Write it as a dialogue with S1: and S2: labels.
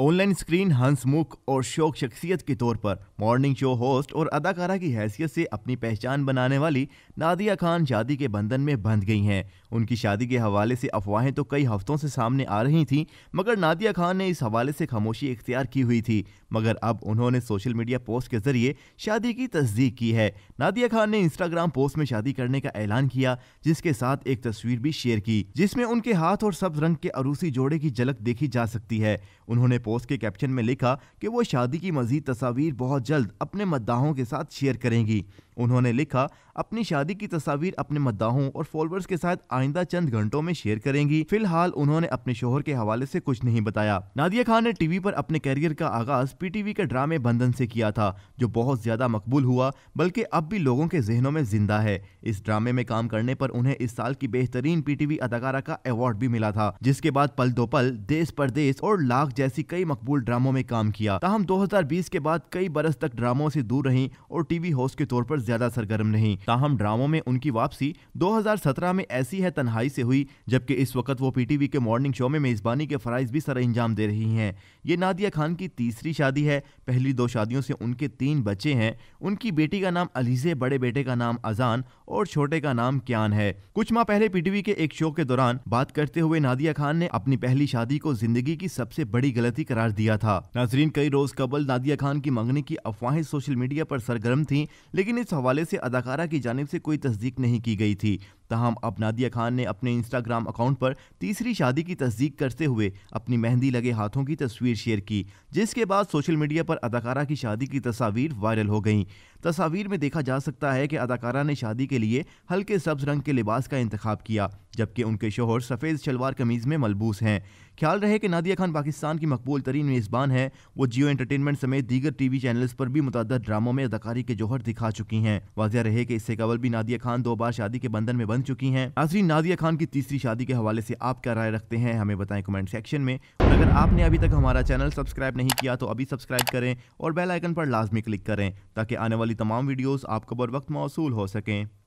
S1: online screen हंसमुख और शोक शख्सियत के तौर पर मॉर्निंग शो होस्ट और अदाकारा की हैसियत से अपनी पहचान बनाने वाली नादिया खान शादी के बंधन में बंध गई हैं उनकी शादी के हवाले से अफवाहें तो कई हफ्तों से सामने आ रही थीं मगर नादिया खान ने इस हवाले से खामोशी इख्तियार की हुई थी मगर अब उन्होंने सोशल मीडिया पोस्ट के जरिए शादी की तस्दीक की है नादिया खान ने इंस्टाग्राम पोस्ट में शादी करने का ऐलान किया जिसके साथ एक तस्वीर भी शेयर की जिसमें उनके हाथ और सब्ज रंग के अरूसी जोड़े की झलक देखी जा सकती है उन्होंने पोस्ट के कैप्शन में लिखा कि वो शादी की मजीद तस्वीर बहुत जल्द अपने मद्दाहों के साथ शेयर करेंगी उन्होंने लिखा अपनी शादी की तस्वीर अपने मद्दाहों और फॉलोअर्स के साथ आइंदा चंद घंटों में शेयर करेंगी फिलहाल उन्होंने अपने शोहर के हवाले से कुछ नहीं बताया नादिया खान ने टीवी पर अपने करियर का आगाज पीटीवी के ड्रामे बंधन से किया था जो बहुत ज्यादा मकबूल हुआ बल्कि अब भी लोगों के जहनों में जिंदा है इस ड्रामे में काम करने पर उन्हें इस साल की बेहतरीन पीटीवी अदाकारा का अवार्ड भी मिला था जिसके बाद पल दो पल देश परदेश और लाख जैसी कई मकबूल ड्रामों में काम किया तहम दो के बाद कई बरस तक ड्रामों से दूर रही और टीवी होस्ट के तौर पर ज्यादा सरगर्म नहीं ताहम ड्रामों में उनकी वापसी 2017 में ऐसी है तन्हाई से हुई जबकि इस वक्त वो पीटीवी के मॉर्निंग शो में मेजबानी के फरज भी सर अंजाम दे रही हैं ये नादिया खान की तीसरी शादी है पहली दो शादियों से उनके तीन बच्चे हैं उनकी बेटी का नाम अलीजे बड़े बेटे का नाम अजान और छोटे का नाम क्यान है कुछ माह पहले पीटीवी के एक शो के दौरान बात करते हुए नादिया खान ने अपनी पहली शादी को जिंदगी की सबसे बड़ी गलती करार दिया था नाजरीन कई रोज कबल नादिया खान की मंगनी की अफवाहें सोशल मीडिया पर सरगर्म थी लेकिन इस हवाले से अदाकारा की जानब से कोई तस्दीक नहीं की गई थी तहम अब नादिया खान ने अपने इंस्टाग्राम अकाउंट पर तीसरी शादी की तस्दीक करते हुए अपनी मेहंदी लगे हाथों की तस्वीर शेयर की जिसके बाद सोशल मीडिया पर अदाकारा की शादी की तस्वीर वायरल हो गई तस्वीर में देखा जा सकता है कि अदाकारा ने शादी के लिए हल्के सब्ज रंग के लिबास का इंतखब किया जबकि उनके शोहर सफ़ेद शलवार कमीज़ में मलबूस हैं ख्याल रहे कि नादिया खान पाकिस्तान की मकबूल तरीन मेज़बान है वो जियो एंटरटेनमेंट समेत दीगर टीवी चैनल्स पर भी मुतद ड्रामों में अदाकारी के जोहर दिखा चुकी हैं वाजह रहे कि इससे कबल भी नादिया खान दो बार शादी के बंधन में बन चुकी हैं आजरी नादिया खान की तीसरी शादी के हवाले से आप क्या राय रखते हैं हमें बताएं कमेंट सेक्शन में और अगर आपने अभी तक हमारा चैनल सब्सक्राइब नहीं किया तो अभी सब्सक्राइब करें और बेलाइकन पर लाजमी क्लिक करें ताकि आने वाली तमाम वीडियोज़ आपको बर वक्त मौसू हो सकें